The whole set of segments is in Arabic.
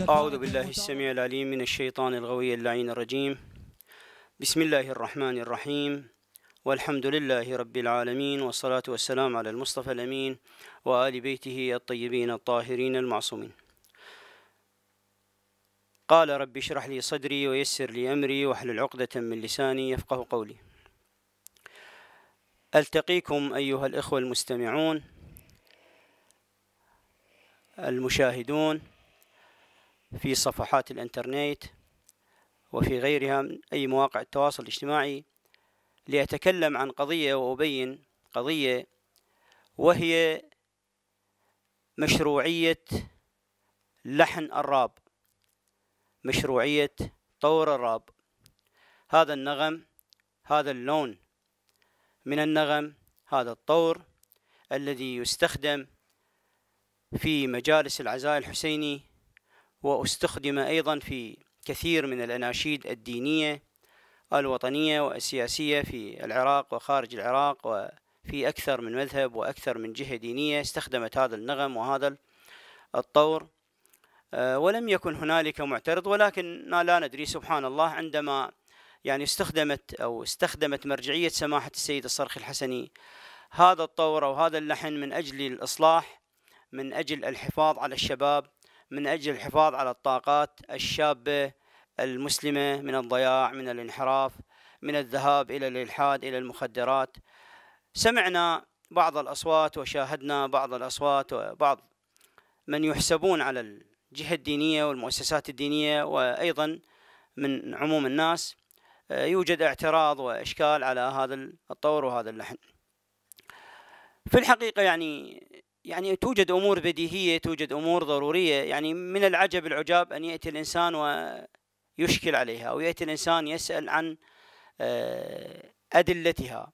أعوذ بالله السميع العليم من الشيطان الغوي اللعين الرجيم بسم الله الرحمن الرحيم والحمد لله رب العالمين والصلاة والسلام على المصطفى الأمين وآل بيته الطيبين الطاهرين المعصومين قال رب اشرح لي صدري ويسر لي أمري واحلل عقدة من لساني يفقه قولي ألتقيكم أيها الإخوة المستمعون المشاهدون في صفحات الانترنت وفي غيرها من أي مواقع التواصل الاجتماعي لأتكلم عن قضية وأبين قضية وهي مشروعية لحن الراب مشروعية طور الراب هذا النغم هذا اللون من النغم هذا الطور الذي يستخدم في مجالس العزاء الحسيني واستخدم أيضا في كثير من الأناشيد الدينية الوطنية والسياسية في العراق وخارج العراق وفي أكثر من مذهب وأكثر من جهة دينية استخدمت هذا النغم وهذا الطور آه، ولم يكن هنالك معترض ولكن لا ندري سبحان الله عندما يعني استخدمت أو استخدمت مرجعية سماحة السيد الصرخي الحسني هذا الطور أو هذا اللحن من أجل الإصلاح من أجل الحفاظ على الشباب من أجل الحفاظ على الطاقات الشابة المسلمة من الضياع من الانحراف من الذهاب إلى الإلحاد إلى المخدرات سمعنا بعض الأصوات وشاهدنا بعض الأصوات وبعض من يحسبون على الجهة الدينية والمؤسسات الدينية وأيضا من عموم الناس آه، يوجد اعتراض وإشكال على هذا الطور وهذا اللحن في الحقيقة يعني يعني توجد امور بديهيه توجد امور ضروريه يعني من العجب العجاب ان ياتي الانسان ويشكل عليها او ياتي الانسان يسال عن آه، ادلتها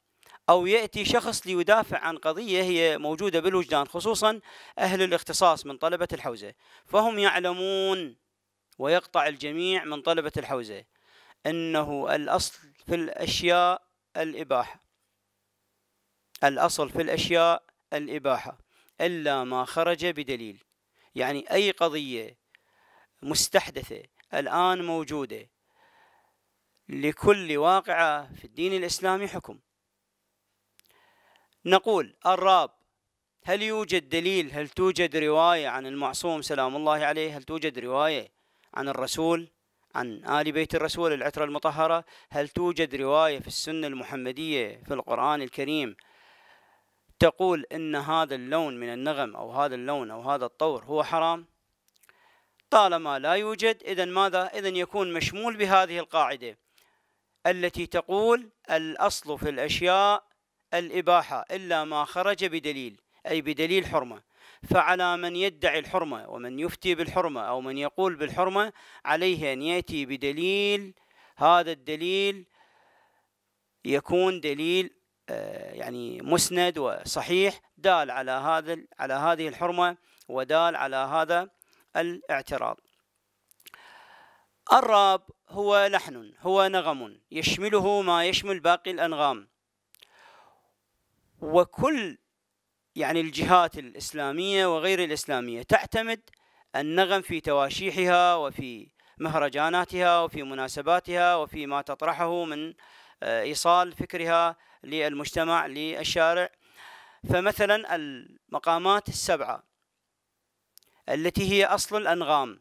او ياتي شخص ليدافع عن قضيه هي موجوده بالوجدان خصوصا اهل الاختصاص من طلبه الحوزه فهم يعلمون ويقطع الجميع من طلبه الحوزه انه الاصل في الاشياء الاباحه الاصل في الاشياء الاباحه إلا ما خرج بدليل يعني أي قضية مستحدثة الآن موجودة لكل واقعة في الدين الإسلامي حكم نقول الراب هل يوجد دليل هل توجد رواية عن المعصوم سلام الله عليه هل توجد رواية عن الرسول عن آل بيت الرسول العترة المطهرة هل توجد رواية في السنة المحمدية في القرآن الكريم تقول ان هذا اللون من النغم او هذا اللون او هذا الطور هو حرام طالما لا يوجد اذا ماذا اذا يكون مشمول بهذه القاعده التي تقول الاصل في الاشياء الاباحه الا ما خرج بدليل اي بدليل حرمه فعلى من يدعي الحرمه ومن يفتي بالحرمه او من يقول بالحرمه عليه ان ياتي بدليل هذا الدليل يكون دليل آه، يعني مسند وصحيح دال على هذا على هذه الحرمة ودال على هذا الاعتراض الراب هو لحن هو نغم يشمله ما يشمل باقي الأنغام وكل يعني الجهات الإسلامية وغير الإسلامية تعتمد النغم في تواشيحها وفي مهرجاناتها وفي مناسباتها وفي ما تطرحه من ايصال فكرها للمجتمع للشارع فمثلا المقامات السبعه التي هي اصل الانغام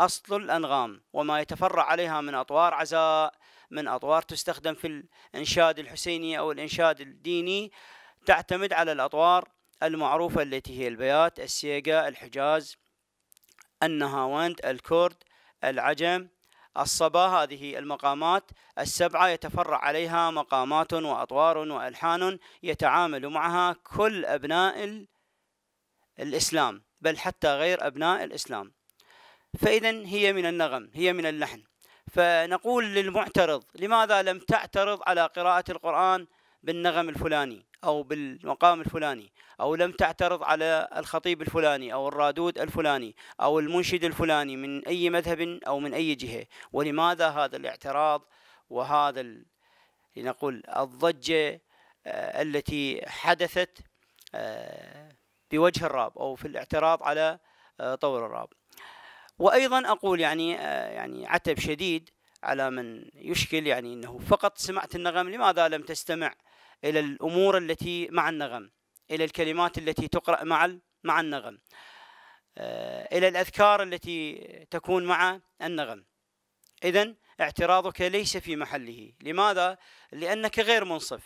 اصل الانغام وما يتفرع عليها من اطوار عزاء من اطوار تستخدم في الانشاد الحسيني او الانشاد الديني تعتمد على الاطوار المعروفه التي هي البيات السيقه الحجاز النهاوند الكرد العجم الصبا هذه المقامات السبعة يتفرع عليها مقامات وأطوار وألحان يتعامل معها كل أبناء الإسلام بل حتى غير أبناء الإسلام فإذا هي من النغم هي من اللحن فنقول للمعترض لماذا لم تعترض على قراءة القرآن بالنغم الفلاني او بالمقام الفلاني او لم تعترض على الخطيب الفلاني او الرادود الفلاني او المنشد الفلاني من اي مذهب او من اي جهه ولماذا هذا الاعتراض وهذا لنقول الضجه آه، التي حدثت آه، بوجه الراب او في الاعتراض على آه، طور الراب وايضا اقول يعني يعني عتب شديد على من يشكل يعني انه فقط سمعت النغم لماذا لم تستمع إلى الأمور التي مع النغم إلى الكلمات التي تقرأ مع مع النغم آه، إلى الأذكار التي تكون مع النغم إذا اعتراضك ليس في محله لماذا؟ لأنك غير منصف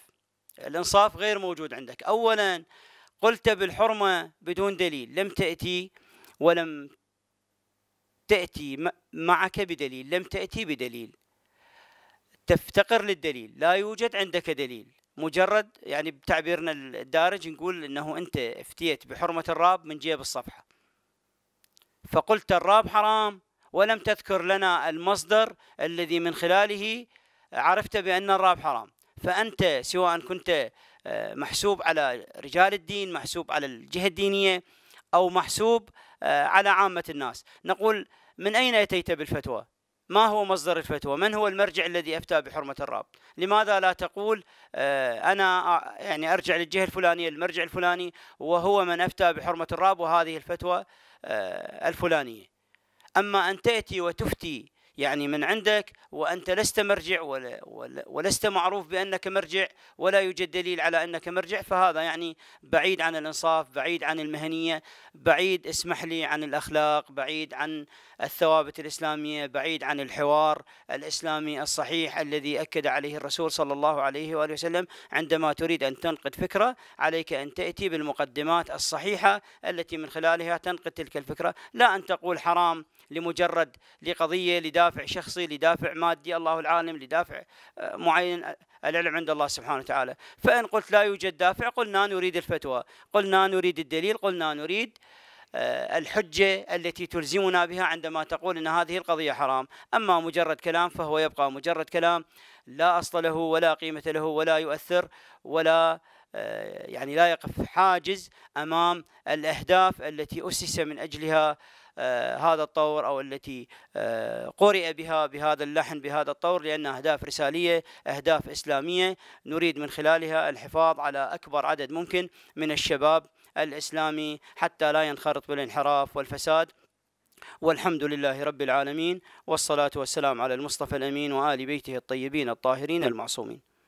الإنصاف غير موجود عندك أولا قلت بالحرمة بدون دليل لم تأتي ولم تأتي معك بدليل لم تأتي بدليل تفتقر للدليل لا يوجد عندك دليل مجرد يعني بتعبيرنا الدارج نقول انه انت افتيت بحرمه الراب من جيب الصفحه فقلت الراب حرام ولم تذكر لنا المصدر الذي من خلاله عرفت بان الراب حرام فانت سواء كنت آه، محسوب على رجال الدين محسوب على الجهه الدينيه او محسوب آه، على عامه الناس نقول من اين اتيت بالفتوى ما هو مصدر الفتوى من هو المرجع الذي أفتى بحرمة الراب؟ لماذا لا تقول آه، أنا آه، يعني أرجع للجهة الفلانية المرجع الفلاني وهو من أفتى بحرمة الراب وهذه الفتوى آه، الفلانية أما أن تأتي وتفتي يعني من عندك وأنت لست مرجع ولا, ولا ولست معروف بأنك مرجع ولا يوجد دليل على أنك مرجع فهذا يعني بعيد عن الإنصاف بعيد عن المهنية بعيد اسمح لي عن الأخلاق بعيد عن الثوابت الإسلامية بعيد عن الحوار الإسلامي الصحيح الذي أكد عليه الرسول صلى الله عليه وآله وسلم عندما تريد أن تنقد فكرة عليك أن تأتي بالمقدمات الصحيحة التي من خلالها تنقد تلك الفكرة لا أن تقول حرام لمجرد لقضيه لدافع شخصي لدافع مادي الله العالم لدافع آه، معين العلم عند الله سبحانه وتعالى فان قلت لا يوجد دافع قلنا نريد الفتوى قلنا نريد الدليل قلنا نريد آه، الحجة التي تلزمنا بها عندما تقول أن هذه القضية حرام أما مجرد كلام فهو يبقى مجرد كلام لا أصل له ولا قيمة له ولا يؤثر ولا آه، يعني لا يقف حاجز أمام الأهداف التي أسس من أجلها آه، هذا الطور أو التي آه، قرئ بها بهذا اللحن بهذا الطور لأن أهداف رسالية أهداف إسلامية نريد من خلالها الحفاظ على أكبر عدد ممكن من الشباب الإسلامي حتى لا ينخرط بالانحراف والفساد والحمد لله رب العالمين والصلاة والسلام على المصطفى الأمين وآل بيته الطيبين الطاهرين المعصومين